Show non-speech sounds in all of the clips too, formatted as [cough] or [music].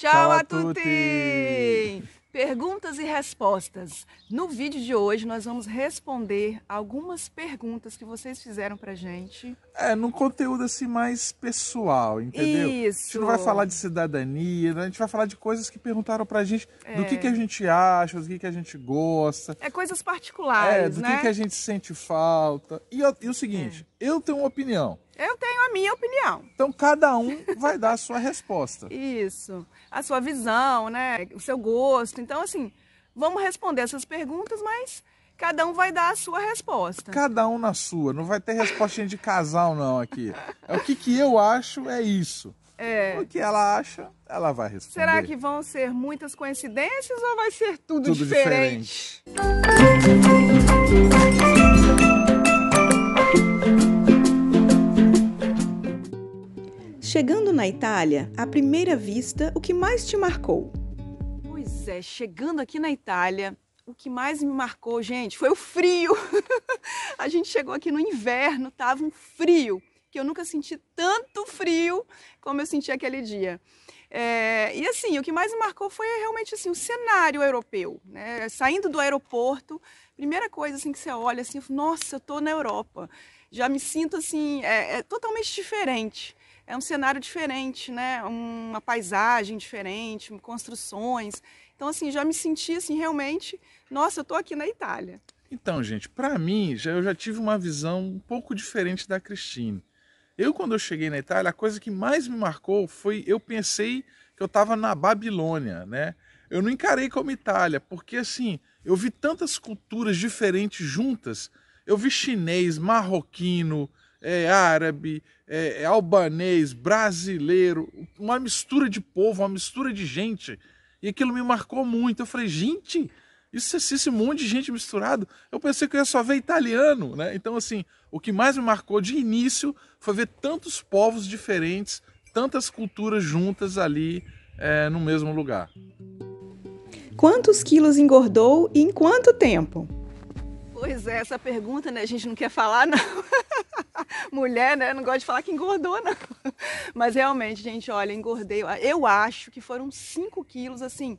Tchau, a tutti! Perguntas e respostas. No vídeo de hoje nós vamos responder algumas perguntas que vocês fizeram pra gente. É, num conteúdo assim mais pessoal, entendeu? Isso. A gente não vai falar de cidadania, né? a gente vai falar de coisas que perguntaram pra gente é. do que, é. que a gente acha, do que, que a gente gosta. É coisas particulares, É, do né? que, que a gente sente falta. E, e o seguinte, é. eu tenho uma opinião. Eu tenho a minha opinião. Então cada um vai dar a sua resposta. [laughs] Isso. A sua visão, né? O seu gosto. Então, assim, vamos responder essas perguntas, mas cada um vai dar a sua resposta. Cada um na sua. Não vai ter resposta de casal, não, aqui. É o que, que eu acho, é isso. É. O que ela acha, ela vai responder. Será que vão ser muitas coincidências ou vai ser tudo, tudo diferente? diferente. Chegando na Itália, à primeira vista, o que mais te marcou? Pois é, chegando aqui na Itália, o que mais me marcou, gente, foi o frio. [laughs] a gente chegou aqui no inverno, tava um frio, que eu nunca senti tanto frio como eu senti aquele dia. É, e assim, o que mais me marcou foi realmente assim, o cenário europeu. Né? Saindo do aeroporto, primeira coisa assim, que você olha assim, nossa, eu estou na Europa. Já me sinto assim, é, é totalmente diferente é um cenário diferente, né? Uma paisagem diferente, construções. Então, assim, já me senti assim, realmente, nossa, eu tô aqui na Itália. Então, gente, para mim, já, eu já tive uma visão um pouco diferente da Cristine. Eu, quando eu cheguei na Itália, a coisa que mais me marcou foi eu pensei que eu estava na Babilônia, né? Eu não encarei como Itália, porque assim, eu vi tantas culturas diferentes juntas. Eu vi chinês, marroquino, é árabe, é, é albanês, brasileiro, uma mistura de povo, uma mistura de gente. E aquilo me marcou muito. Eu falei, gente, isso, é esse monte de gente misturado, eu pensei que eu ia só ver italiano, né? Então, assim, o que mais me marcou de início foi ver tantos povos diferentes, tantas culturas juntas ali é, no mesmo lugar. Quantos quilos engordou e em quanto tempo? Pois é, essa pergunta, né? A gente não quer falar, não. [laughs] mulher, né? Não gosto de falar que engordou, não. [laughs] Mas realmente, gente, olha, engordei. Eu acho que foram 5 quilos, assim.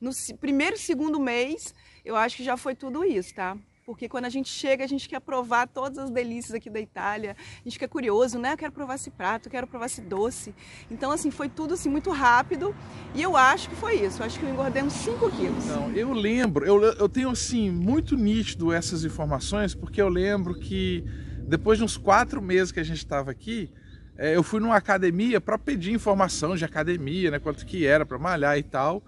No primeiro e segundo mês, eu acho que já foi tudo isso, tá? Porque quando a gente chega, a gente quer provar todas as delícias aqui da Itália. A gente fica curioso, né? Eu quero provar esse prato, eu quero provar esse doce. Então, assim, foi tudo assim muito rápido. E eu acho que foi isso. Eu acho que eu engordei uns 5 quilos. Não, eu lembro, eu, eu tenho assim muito nítido essas informações, porque eu lembro que depois de uns quatro meses que a gente estava aqui, é, eu fui numa academia para pedir informação de academia, né? Quanto que era para malhar e tal.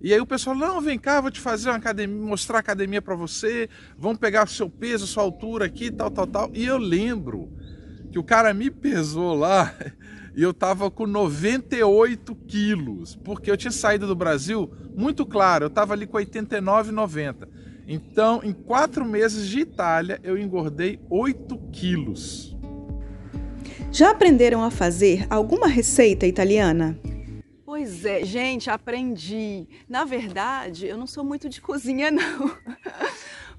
E aí o pessoal, não, vem cá, vou te fazer uma academia, mostrar a academia para você, vamos pegar o seu peso, sua altura aqui, tal, tal, tal. E eu lembro que o cara me pesou lá [laughs] e eu tava com 98 quilos, porque eu tinha saído do Brasil, muito claro, eu tava ali com 89, 90. Então, em quatro meses de Itália, eu engordei 8 quilos. Já aprenderam a fazer alguma receita italiana? Pois é, gente, aprendi. Na verdade, eu não sou muito de cozinha, não. [laughs]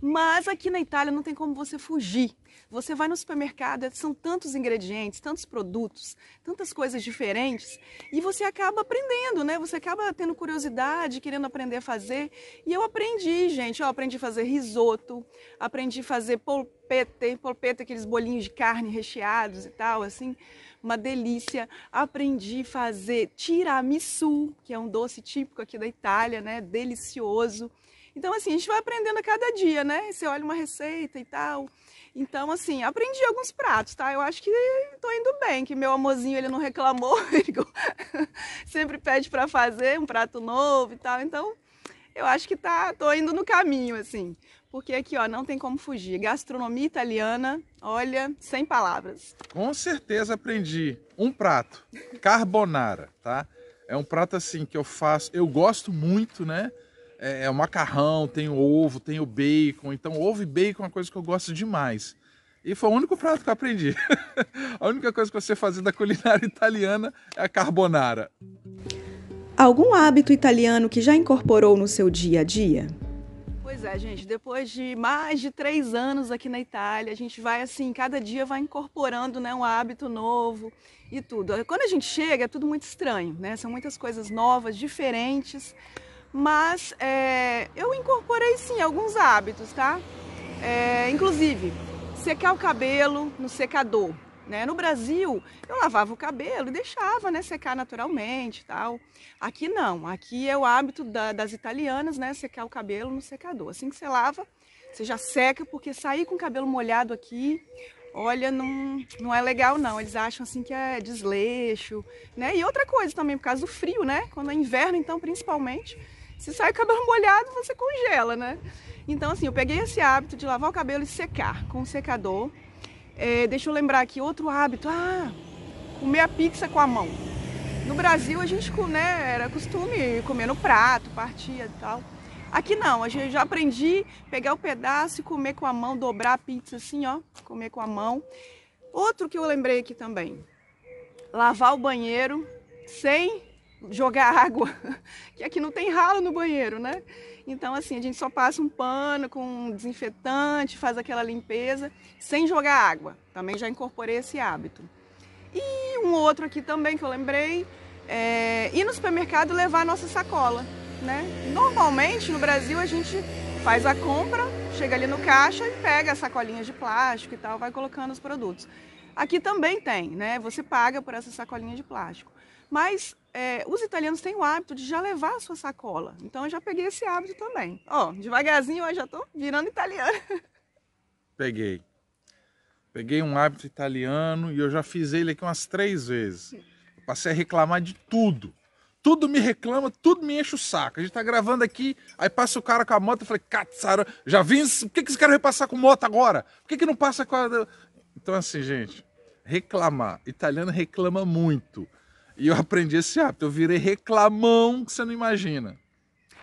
Mas aqui na Itália não tem como você fugir. Você vai no supermercado, são tantos ingredientes, tantos produtos, tantas coisas diferentes, e você acaba aprendendo, né? Você acaba tendo curiosidade, querendo aprender a fazer. E eu aprendi, gente, eu aprendi a fazer risoto, aprendi a fazer polpete, polpete, aqueles bolinhos de carne recheados e tal, assim, uma delícia. Aprendi a fazer tiramisu, que é um doce típico aqui da Itália, né? Delicioso. Então, assim, a gente vai aprendendo a cada dia, né? Você olha uma receita e tal. Então, assim, aprendi alguns pratos, tá? Eu acho que tô indo bem, que meu amorzinho, ele não reclamou. [laughs] Ele [laughs] sempre pede para fazer um prato novo e tal. Então, eu acho que tá, tô indo no caminho, assim. Porque aqui, ó, não tem como fugir. Gastronomia italiana, olha, sem palavras. Com certeza aprendi um prato, carbonara, tá? É um prato assim que eu faço, eu gosto muito, né? é, é o macarrão, tem o ovo, tem o bacon. Então, ovo e bacon é uma coisa que eu gosto demais. E foi o único prato que eu aprendi. [laughs] a única coisa que você fazer da culinária [laughs] italiana é a carbonara. Algum hábito italiano que já incorporou no seu dia a dia? Pois é, gente, depois de mais de três anos aqui na Itália, a gente vai assim, cada dia vai incorporando né, um hábito novo e tudo. Quando a gente chega, é tudo muito estranho, né? São muitas coisas novas, diferentes, mas é, eu incorporei sim alguns hábitos, tá? É, inclusive, secar o cabelo no secador. Né? No Brasil, eu lavava o cabelo e deixava né, secar naturalmente tal. Aqui não, aqui é o hábito da, das italianas, né? Secar o cabelo no secador. Assim que você lava, você já seca, porque sair com o cabelo molhado aqui, olha, não, não é legal não. Eles acham assim que é desleixo, né? E outra coisa também, por causa do frio, né? Quando é inverno, então, principalmente, se sai o cabelo molhado, você congela, né? Então, assim, eu peguei esse hábito de lavar o cabelo e secar com o secador. É, deixa eu lembrar aqui outro hábito. Ah, comer a pizza com a mão. No Brasil, a gente né, era costume comer no prato, partia e tal. Aqui não, a gente já aprendi pegar o pedaço e comer com a mão, dobrar a pizza assim, ó, comer com a mão. Outro que eu lembrei aqui também, lavar o banheiro sem jogar [laughs] água, que aqui não tem ralo no banheiro, né? Então, assim, a gente só passa um pano com um desinfetante, faz aquela limpeza, sem jogar água. Também já incorporei esse hábito. E um outro aqui também que eu lembrei, é ir no supermercado levar a nossa sacola, né? Normalmente, no Brasil, a gente faz a compra, chega ali no caixa e pega as sacolinhas de plástico e tal, vai colocando os produtos. Aqui também tem, né? Você paga por essa sacolinha de plástico. Mas é, os italianos têm o hábito de já levar a sua sacola. Então eu já peguei esse hábito também. Ó, devagarzinho eu já tô virando italiano. [laughs] Peguei. Peguei um hábito italiano e eu já fiz ele aqui umas três vezes. passei a reclamar de tudo. Tudo me reclama, tudo me enche o saco. A gente tá gravando aqui, aí passa o cara com a moto, eu falei, catsara, já vim, por que, que esse cara vai passar com moto agora? Por que, que não passa com a... Então assim, gente, reclamar. Italiano reclama muito e eu aprendi esse hábito. Eu virei reclamão que você não imagina.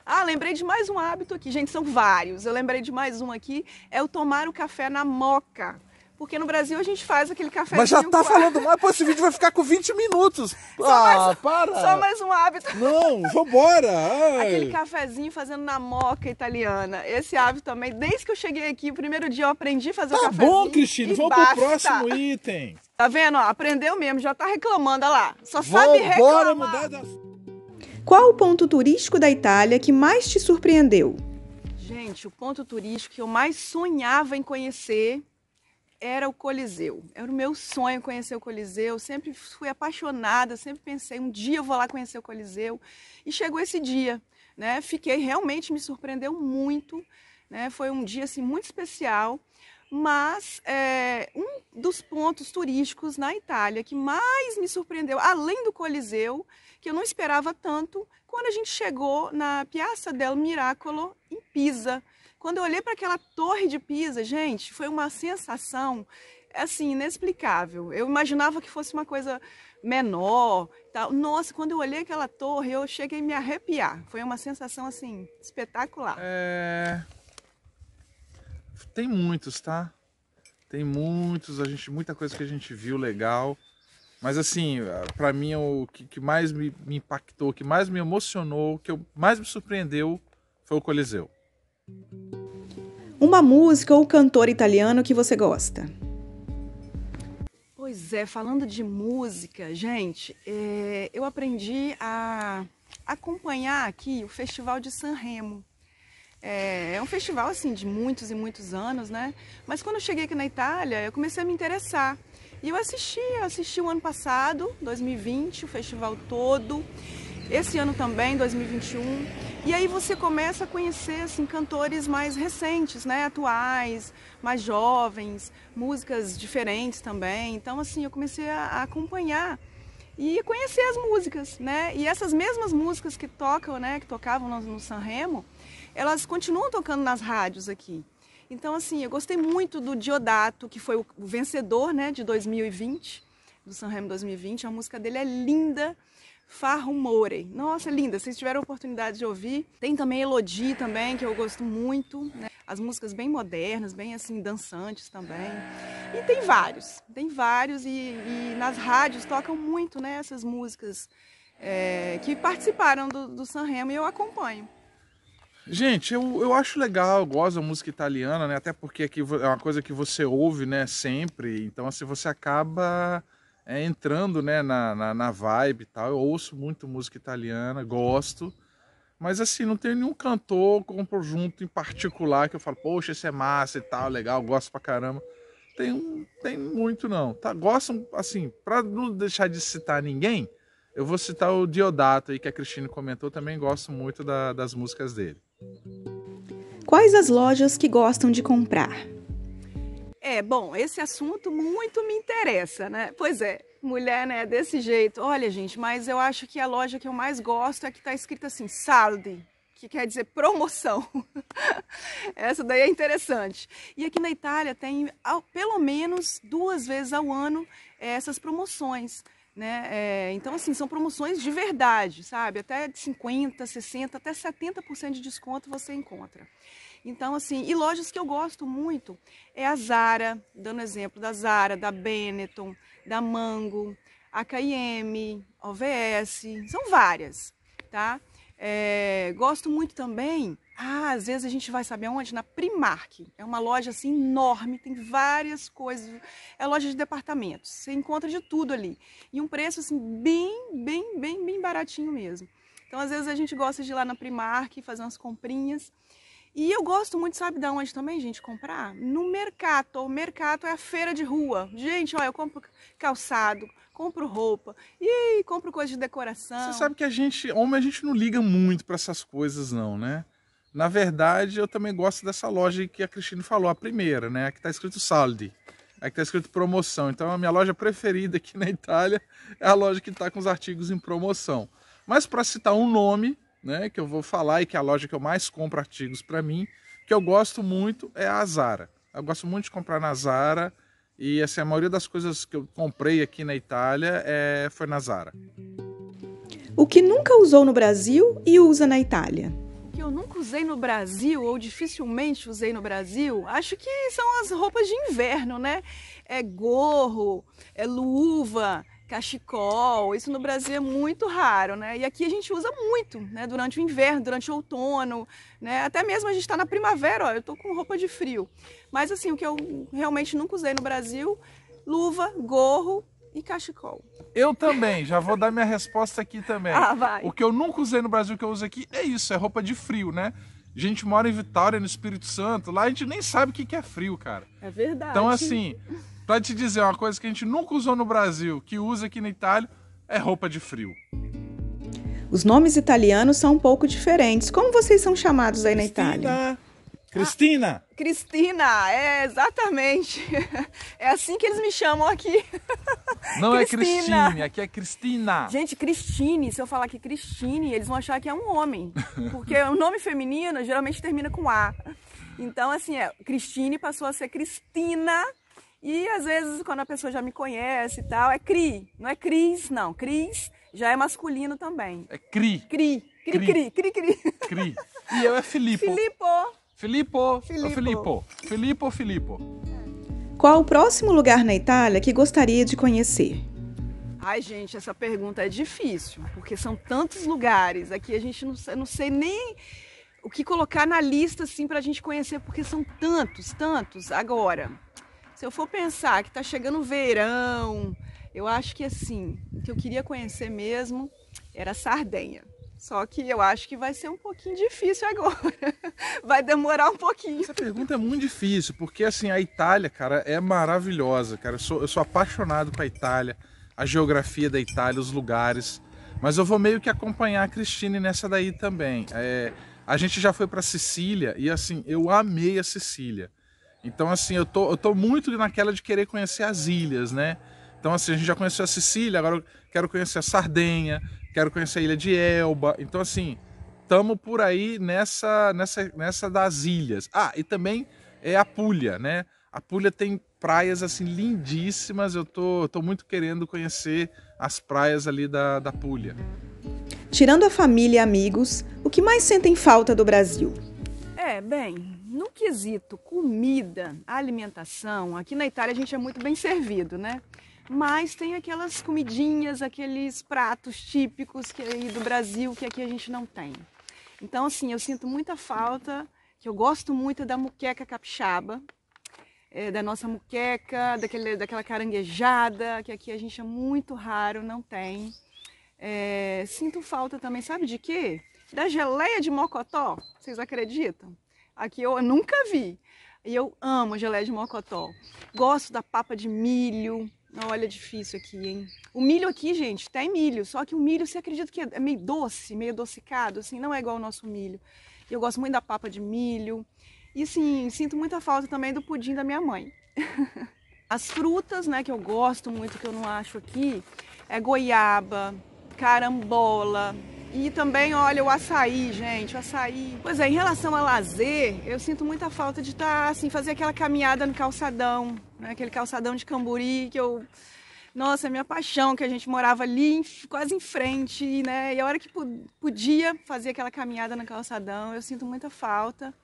Ah, lembrei de mais um hábito aqui, gente, são vários. Eu lembrei de mais um aqui, é o tomar o café na moca. Porque no Brasil a gente faz aquele café. Mas já tá falando mais, pô, esse vídeo vai ficar com 20 [laughs] minutos. Só ah, mais, para! Só mais um hábito. Não, vambora! Ai. Aquele cafezinho fazendo na moca italiana. Esse hábito também, desde que eu cheguei aqui, o primeiro dia eu aprendi a fazer tá o cafezinho. Tá bom, Cristina, vamos pro próximo item. Tá vendo? Ó, aprendeu mesmo, já tá reclamando, olha lá. Só sabe reclamar. mudar da... Qual o ponto turístico da Itália que mais te surpreendeu? Gente, o ponto turístico que eu mais sonhava em conhecer era o Coliseu. Era o meu sonho conhecer o Coliseu. Sempre fui apaixonada, sempre pensei um dia eu vou lá conhecer o Coliseu. E chegou esse dia, né? Fiquei realmente me surpreendeu muito, né? Foi um dia assim muito especial. Mas é, um dos pontos turísticos na Itália que mais me surpreendeu, além do Coliseu, que eu não esperava tanto, quando a gente chegou na Piazza del Miracolo em Pisa quando eu olhei para aquela torre de Pisa, gente, foi uma sensação assim inexplicável. Eu imaginava que fosse uma coisa menor, tal. Nossa, quando eu olhei aquela torre, eu cheguei a me arrepiar. Foi uma sensação assim espetacular. É... Tem muitos, tá? Tem muitos, a gente muita coisa que a gente viu legal. Mas assim, para mim o que, mais me, impactou, o que mais me emocionou, o que mais me surpreendeu foi o Coliseu. Uma música ou cantor italiano que você gosta? Pois é, falando de música, gente, é, eu aprendi a acompanhar aqui o Festival de Sanremo. Eh, é, um festival assim de muitos e muitos anos, né? Mas quando eu cheguei aqui na Itália, eu comecei a me interessar. E eu assisti, assisti o ano passado, 2020, o festival todo esse ano também, 2021. E aí você começa a conhecer assim, cantores mais recentes, né? atuais, mais jovens, músicas diferentes também. Então, assim, eu comecei a acompanhar e conhecer as músicas, né? E essas mesmas músicas que tocam, né, que tocavam no, no Sanremo, elas continuam tocando nas rádios aqui. Então, assim, eu gostei muito do Diodato, que foi o vencedor, né, de 2020, do Sanremo 2020. A música dele é linda, Farrumore. Nossa, linda, vocês tiveram oportunidade de ouvir. Tem também Elodie também, que eu gosto muito, né? As músicas bem modernas, bem assim, dançantes também. E tem vários, tem vários e, e nas rádios tocam muito, né, essas músicas é, que participaram do, do Sanremo e eu acompanho. Gente, eu, eu acho legal, eu gosto da música italiana, né? Até porque aqui é uma coisa que você ouve, né, sempre. Então, assim, você acaba é, entrando né, na, na, na, vibe e tal. Eu ouço muito música italiana, gosto. Mas assim, não tem nenhum cantor com um conjunto em particular que eu falo, poxa, esse é massa e tal, legal, gosto pra caramba. Tem, um, tem muito não. Tá, gostam, assim, pra não deixar de citar ninguém, eu vou citar o Diodato aí, que a Cristina comentou, também gosto muito da, das músicas dele. Quais as lojas que gostam de comprar? É, bom, esse assunto muito me interessa, né? Pois é, mulher, né, desse jeito. Olha, gente, mas eu acho que a loja que eu mais gosto é que tá escrita assim, Saldi, que quer dizer promoção. [laughs] Essa daí é interessante. E aqui na Itália tem ao, pelo menos duas vezes ao ano é, essas promoções. Né? É, então, assim, são promoções de verdade, sabe? Até 50%, 60%, até 70% de desconto você encontra. Então, assim, e lojas que eu gosto muito é a Zara, dando exemplo da Zara, da Benetton, da Mango, a KM, OVS, são várias, tá? É, gosto muito também, ah, às vezes a gente vai saber onde? Na Primark. É uma loja assim enorme, tem várias coisas. É loja de departamentos, você encontra de tudo ali. E um preço assim bem, bem, bem, bem baratinho mesmo. Então às vezes a gente gosta de ir lá na Primark fazer umas comprinhas. E eu gosto muito, sabe de onde também, gente, comprar? No mercado. O mercado é a feira de rua. Gente, olha, eu compro calçado, compro roupa e compro coisa de decoração. Você sabe que a gente, homem, a gente não liga muito para essas coisas não, né? Na verdade, eu também gosto dessa loja que a Cristina falou, a primeira, né? A que tá escrito Saldi. A que tá escrito promoção. Então, a minha loja preferida aqui na Itália é a loja que tá com os artigos em promoção. Mas para citar um nome, né, que eu vou falar e que é a loja que eu mais compro artigos para mim, que eu gosto muito é a Zara. Eu gosto muito de comprar na Zara e assim, a maioria das coisas que eu comprei aqui na Itália é, foi na Zara. O que nunca usou no Brasil e usa na Itália? O que eu nunca usei no Brasil ou dificilmente usei no Brasil, acho que são as roupas de inverno, né? É gorro, é luva, cachecol. Isso no Brasil é muito raro, né? E aqui a gente usa muito, né? Durante o inverno, durante o outono, né? Até mesmo a gente está na primavera, ó, eu tô com roupa de frio. Mas assim, o que eu realmente nunca usei no Brasil, luva, gorro e cachecol. Eu também, já vou dar minha resposta aqui também. Ah, vai. O que eu nunca usei no Brasil, que eu uso aqui, é isso, é roupa de frio, né? A gente mora em Vitória, no Espírito Santo, lá a gente nem sabe o que é frio, cara. É verdade. Então, assim, para te dizer uma coisa que a gente nunca usou no Brasil, que usa aqui na Itália, é roupa de frio. Os nomes italianos são um pouco diferentes. Como vocês são chamados aí na Itália? Cristina! Ah, Cristina, é exatamente. [laughs] É assim que eles me chamam aqui. [laughs] Não é Cristina. é Cristine, aqui é Cristina. Gente, Cristine, se eu falar que Cristine, eles vão achar que é um homem. [laughs] Porque o nome feminino geralmente termina com A. Então, assim, é, Cristine passou a ser Cristina e às vezes, quando a pessoa já me conhece e tal, é Cri, não é Cris, não. Cris já é masculino também. É Cri. Cri, Cri, Cri, Cri, Cri. Cri. E eu é Filipe. Filippo. Filippo. Filippo. Filippo. Filipo. Qual o próximo lugar na Itália que gostaria de conhecer? Ai, gente, essa pergunta é difícil, porque são tantos lugares. Aqui a gente não, não sei nem o que colocar na lista, assim, para a gente conhecer, porque são tantos, tantos. Agora, se eu for pensar que está chegando o verão, eu acho que assim, o que eu queria conhecer mesmo era a Sardenha. Só que eu acho que vai ser um pouquinho difícil [laughs] agora. Vai demorar um pouquinho. Essa pergunta é muito difícil, porque assim, a Itália, cara, é maravilhosa, cara. Eu sou, eu sou apaixonado com a Itália, a geografia da Itália, os lugares. Mas eu vou meio que acompanhar a Cristine nessa daí também. É, a gente já foi para Sicília e assim, eu amei a Sicília. Então, assim, eu tô, eu tô muito naquela de querer conhecer as ilhas, né? Então, assim, a gente já conheceu a Sicília, agora eu quero conhecer a Sardenha, quero conhecer a Ilha de Elba. Então, assim, tamo por aí nessa, nessa, nessa das ilhas. Ah, e também é a Puglia, né? A Puglia tem praias, assim, lindíssimas. Eu tô, tô muito querendo conhecer as praias ali da, da Puglia. Tirando a família e amigos, o que mais sentem falta do Brasil? É, bem, no quesito comida, alimentação, aqui na Itália a gente é muito bem servido, né? Mas tem aquelas comidinhas, aqueles pratos típicos que aí do Brasil que aqui a gente não tem. Então, assim, eu sinto muita falta, que eu gosto muito da muqueca capixaba, é, da nossa muqueca, daquele, daquela caranguejada, que aqui a gente é muito raro, não tem. É, sinto falta também, sabe de quê? Da geleia de mocotó, vocês acreditam? Aqui eu nunca vi. E eu amo geleia de mocotó. Gosto da papa de milho. Olha, é difícil aqui, hein? O milho aqui, gente, tem tá milho. Só que o milho, você acredita que é, é meio doce, meio adocicado, assim, não é igual o nosso milho. Eu gosto muito da papa de milho. E, sim, sinto muita falta também do pudim da minha mãe. [laughs] As frutas, né, que eu gosto muito, que eu não acho aqui, é goiaba, carambola, e também, olha, o açaí, gente, o açaí. Pois é, em relação a lazer, eu sinto muita falta de estar, tá, assim, fazer aquela caminhada no calçadão, né? aquele calçadão de Camburi que eu... Nossa, é minha paixão, que a gente morava ali quase em frente, né? E a hora que podia fazer aquela caminhada no calçadão, eu sinto muita falta.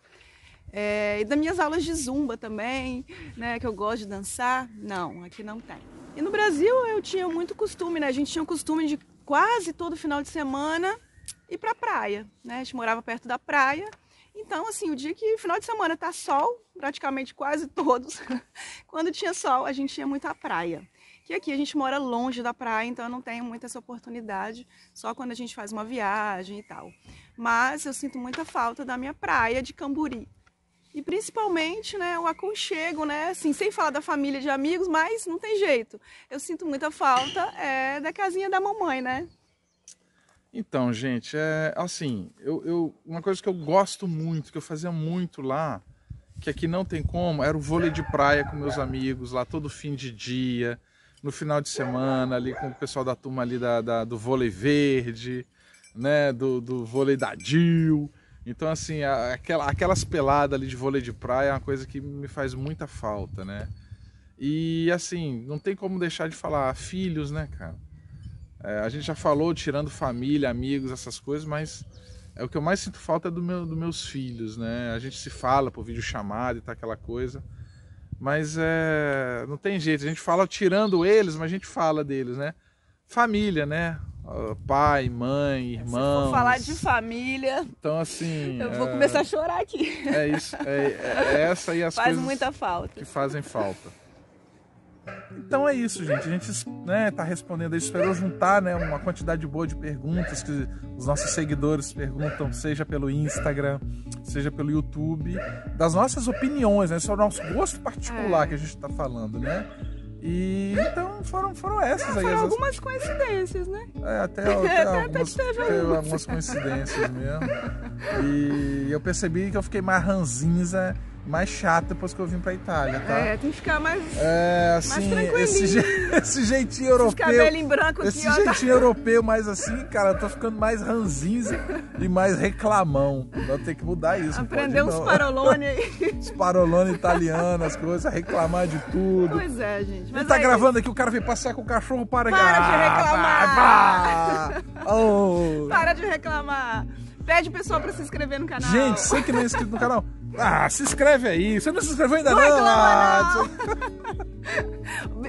É, e das minhas aulas de zumba também, né, que eu gosto de dançar, não, aqui não tem. E no Brasil eu tinha muito costume, né? A gente tinha o costume de quase todo final de semana ir para a praia, né? A gente morava perto da praia. Então, assim, o dia que final de semana tá sol, praticamente quase [laughs] todos, quando tinha sol, a gente ia muito à praia. Que aqui a gente mora longe da praia, então eu não tenho muita essa oportunidade, só quando a gente faz uma viagem e tal. Mas eu sinto muita falta da minha praia de Camburi. E principalmente, né, o aconchego, né, assim, sem falar da família, de amigos, mas não tem jeito. Eu sinto muita falta é, da casinha da mamãe, né? Então, gente, é assim, eu, eu, uma coisa que eu gosto muito, que eu fazia muito lá, que aqui não tem como, era o vôlei de praia com meus amigos lá todo fim de dia, no final de semana, ali com o pessoal da turma ali da, da do vôlei verde, né, do, do vôlei da Dil. Então, assim, aquela, aquelas peladas ali de vôlei de praia é uma coisa que me faz muita falta, né? E, assim, não tem como deixar de falar filhos, né, cara? É, a gente já falou tirando família, amigos, essas coisas, mas é o que eu mais sinto falta é do meu, dos meus filhos, né? A gente se fala por vídeo chamado e tá aquela coisa, mas é, não tem jeito. A gente fala tirando eles, mas a gente fala deles, né? Família, né? Ah, pai, mãe, irmão. Se falar de família. Então, assim. Eu vou é... começar a chorar aqui. É isso. É, é, é essa e as [laughs] Faz coisas. Faz muita falta. Que fazem falta. Então é isso, gente. A gente né, tá respondendo. esperou juntar né, uma quantidade boa de perguntas que os nossos seguidores perguntam, seja pelo Instagram, seja pelo YouTube, das nossas opiniões, né? Esse é o nosso gosto particular é. que a gente está falando, né? E então foram, foram essas aí. Foram algumas coincidências, né? É, até, até, [laughs] até algumas, teve algumas coincidências mesmo. E eu percebi que eu fiquei mais ranzinza mais chato depois que eu vim pra Itália, tá? É, tem que ficar mais, é, assim, mais esse, [laughs] esse, jeitinho europeu. Esse cabelo em branco Esse tá- jeitinho tá... europeu, mas assim, cara, eu tô ficando mais ranzinza e mais reclamão. Vou ter que mudar isso. Aprender uns parolone aí. [laughs] Os parolone italiano, as coisas, reclamar de tudo. Pois é, gente. Mas Ele tá aí... gravando aqui, o cara vem passear com o cachorro, para, para de reclamar. Bah, bah. Oh. Para de reclamar. Pede o pessoal pra se inscrever no canal. Gente, sei que não é inscrito no canal. Ah, se inscreve aí. Você não se inscreveu ainda não? não. Ah,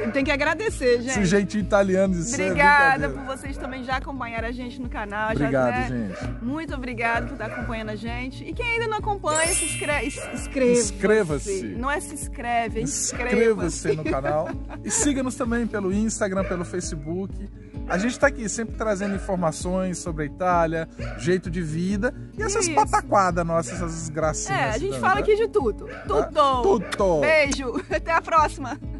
[laughs] Tem que agradecer, gente. Esse italiano de Obrigada por vocês também já acompanhar a gente no canal. Obrigado, já, né? gente. Muito obrigado por estar acompanhando a gente. E quem ainda não acompanha, se inscreve. Inscreva-se. Inscreva não é se inscreve, é inscreva-se. Inscreva-se no canal. E siga-nos também pelo Instagram, pelo Facebook. A gente está aqui sempre trazendo informações sobre a Itália, jeito de vida e essas Isso. pataquadas nossas, essas é, gracinhas. É, a gente também, fala né? aqui de tudo. Né? Tudo! Tudo! Beijo! [laughs] Até a próxima!